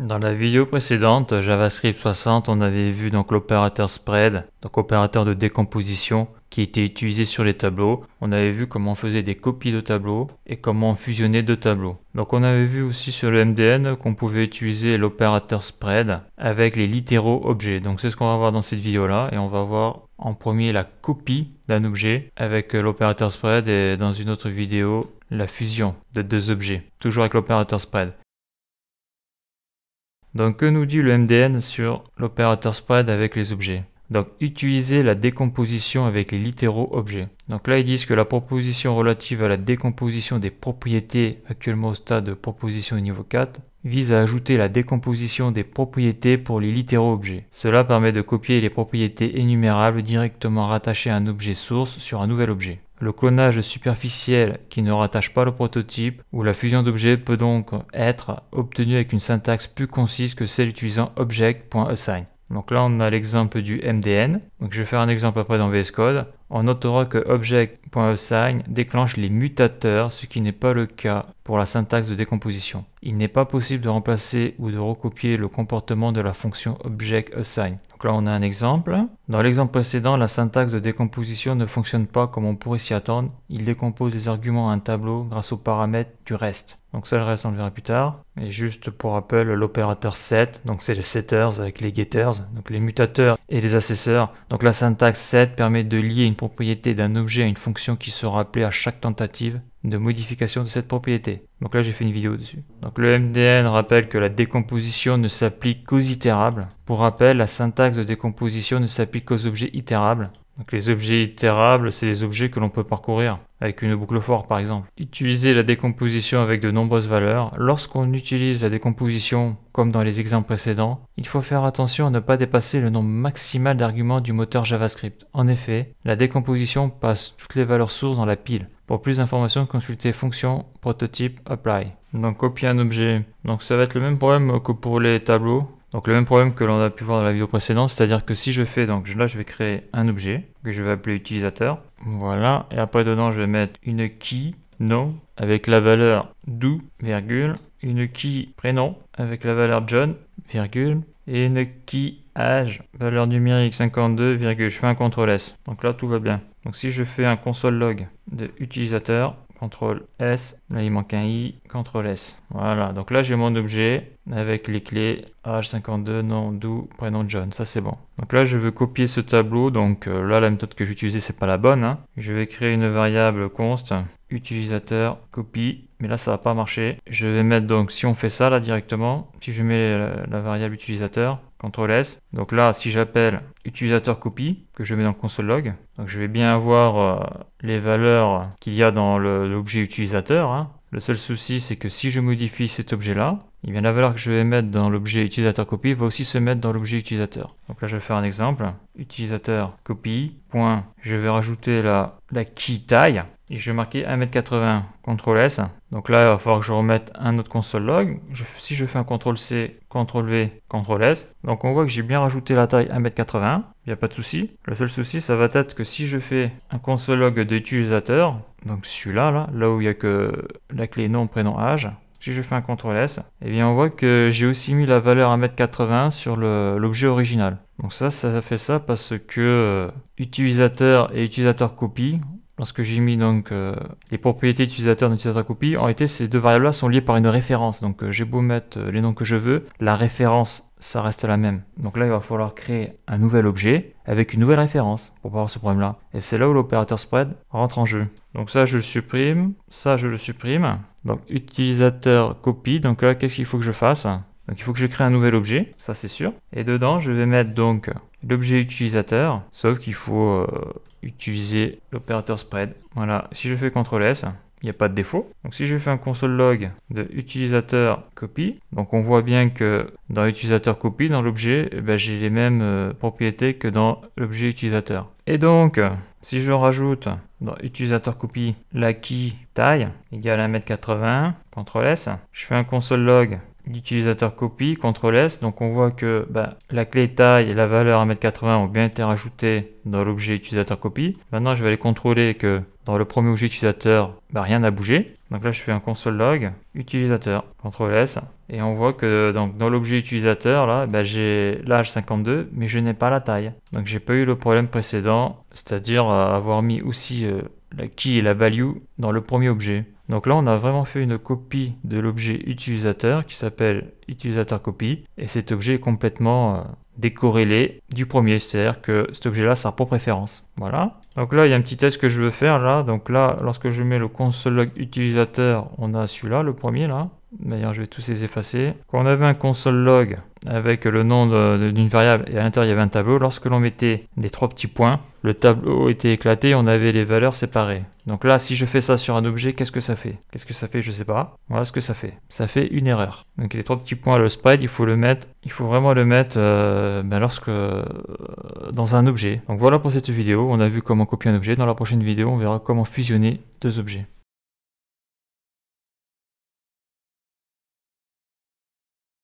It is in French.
Dans la vidéo précédente, JavaScript 60, on avait vu donc l'opérateur spread, donc opérateur de décomposition qui était utilisé sur les tableaux. On avait vu comment on faisait des copies de tableaux et comment on fusionnait deux tableaux. Donc on avait vu aussi sur le MDN qu'on pouvait utiliser l'opérateur spread avec les littéraux objets. Donc c'est ce qu'on va voir dans cette vidéo là et on va voir en premier la copie d'un objet avec l'opérateur spread et dans une autre vidéo la fusion de deux objets, toujours avec l'opérateur spread. Donc que nous dit le MDN sur l'opérateur spread avec les objets donc utiliser la décomposition avec les littéraux objets. Donc là ils disent que la proposition relative à la décomposition des propriétés actuellement au stade de proposition niveau 4 vise à ajouter la décomposition des propriétés pour les littéraux objets. Cela permet de copier les propriétés énumérables directement rattachées à un objet source sur un nouvel objet. Le clonage superficiel qui ne rattache pas le prototype ou la fusion d'objets peut donc être obtenu avec une syntaxe plus concise que celle utilisant object.assign. Donc là, on a l'exemple du MDN. Donc je vais faire un exemple après dans VS Code. On notera que object.assign déclenche les mutateurs, ce qui n'est pas le cas pour la syntaxe de décomposition. Il n'est pas possible de remplacer ou de recopier le comportement de la fonction object.assign. Donc là, on a un exemple. Dans l'exemple précédent, la syntaxe de décomposition ne fonctionne pas comme on pourrait s'y attendre. Il décompose les arguments à un tableau grâce aux paramètres du reste. Donc ça, le reste, on le verra plus tard. mais juste pour rappel, l'opérateur set, donc c'est les setters avec les getters, donc les mutateurs et les assesseurs. Donc la syntaxe set permet de lier une propriété d'un objet à une fonction qui sera appelée à chaque tentative de modification de cette propriété. Donc là j'ai fait une vidéo dessus. Donc le MDN rappelle que la décomposition ne s'applique qu'aux itérables. Pour rappel, la syntaxe de décomposition ne s'applique qu'aux objets itérables. Donc les objets itérables, c'est les objets que l'on peut parcourir, avec une boucle for par exemple. Utiliser la décomposition avec de nombreuses valeurs. Lorsqu'on utilise la décomposition, comme dans les exemples précédents, il faut faire attention à ne pas dépasser le nombre maximal d'arguments du moteur JavaScript. En effet, la décomposition passe toutes les valeurs sources dans la pile. Pour plus d'informations, consultez fonction prototype apply. Donc copier un objet. Donc ça va être le même problème que pour les tableaux. Donc le même problème que l'on a pu voir dans la vidéo précédente, c'est-à-dire que si je fais, donc là je vais créer un objet que je vais appeler utilisateur. Voilà, et après dedans je vais mettre une key nom avec la valeur do, virgule, une key prénom avec la valeur John, virgule, et une age valeur numérique 52, je fais un CTRL S. Donc là tout va bien. Donc si je fais un console log de utilisateur, CTRL S, là il manque un i, CTRL S. Voilà, donc là j'ai mon objet avec les clés H52, nom, d'où, prénom John. Ça, c'est bon. Donc là, je veux copier ce tableau. Donc euh, là, la méthode que j'utilisais, c'est pas la bonne. Hein. Je vais créer une variable const utilisateur copie. Mais là, ça va pas marcher. Je vais mettre donc, si on fait ça là directement, si je mets la, variable utilisateur, CTRL S. Donc là, si j'appelle utilisateur copie, que je mets dans le console log, donc je vais bien avoir euh, les valeurs qu'il y a dans l'objet utilisateur. Hein. Le seul souci, c'est que si je modifie cet objet-là, la valeur que je vais mettre dans l'objet utilisateur copie va aussi se mettre dans l'objet utilisateur. Donc là je vais faire un exemple, utilisateur copie, point, je vais rajouter la, la key taille, et je vais marquer 1m80, CTRL S. Donc là il va falloir que je remette un autre console log, si je fais un CTRL C, CTRL V, CTRL S, donc on voit que j'ai bien rajouté la taille 1m80, il n'y a pas de souci. Le seul souci ça va être que si je fais un console log d'utilisateur, donc celui-là, là, là où il n'y a que la clé nom, prénom, âge, si je fais un CTRL S, eh bien on voit que j'ai aussi mis la valeur 1m80 sur l'objet original. Donc ça, ça fait ça parce que euh, utilisateur et utilisateur copie, lorsque j'ai mis donc euh, les propriétés utilisateur d'utilisateur copie, en été ces deux variables-là sont liées par une référence. Donc euh, j'ai beau mettre les noms que je veux, la référence, ça reste la même. Donc là, il va falloir créer un nouvel objet avec une nouvelle référence pour pas avoir ce problème-là. Et c'est là où l'opérateur spread rentre en jeu. Donc ça, je le supprime, ça, je le supprime. Donc utilisateur copie, donc là qu'est-ce qu'il faut que je fasse donc il faut que je crée un nouvel objet, ça c'est sûr. Et dedans, je vais mettre donc l'objet utilisateur, sauf qu'il faut euh, utiliser l'opérateur spread. Voilà, si je fais CTRL S, il n'y a pas de défaut. Donc si je fais un console log de utilisateur copie donc on voit bien que dans utilisateur copie dans l'objet, eh ben, j'ai les mêmes euh, propriétés que dans l'objet utilisateur. Et donc, euh, si je rajoute dans utilisateur copie la key taille égale 1m80, CTRL S, je fais un console log l'utilisateur copie, CTRL S, donc on voit que bah, la clé taille et la valeur 1m80 ont bien été rajoutées dans l'objet utilisateur copie. Maintenant je vais aller contrôler que dans le premier objet utilisateur, bah, rien n'a bougé. Donc là je fais un console log utilisateur, CTRL S, et on voit que dans l'objet utilisateur, là, bah, j'ai l'âge 52, mais je n'ai pas la taille. Donc j'ai pas eu le problème précédent, c'est-à-dire euh, avoir mis aussi euh, la key et la value dans le premier objet. Donc là, on a vraiment fait une copie de l'objet utilisateur qui s'appelle utilisateur copie, Et cet objet est complètement euh, décorrélé du premier. C'est-à-dire que cet objet-là, sa propre préférence. Voilà. Donc là, il y a un petit test que je veux faire là. Donc là, lorsque je mets le console log utilisateur, on a celui-là, le premier là. D'ailleurs, je vais tous les effacer. Quand on avait un console log avec le nom d'une variable et à l'intérieur il y avait un tableau, lorsque l'on mettait les trois petits points, le tableau était éclaté, on avait les valeurs séparées. Donc là, si je fais ça sur un objet, qu'est-ce que ça fait Qu'est-ce que ça fait Je sais pas. Voilà ce que ça fait. Ça fait une erreur. Donc les trois petits points, le spread, il faut le mettre, il faut vraiment le mettre euh, ben lorsque euh, dans un objet. Donc voilà pour cette vidéo. On a vu comment copier un objet. Dans la prochaine vidéo, on verra comment fusionner deux objets.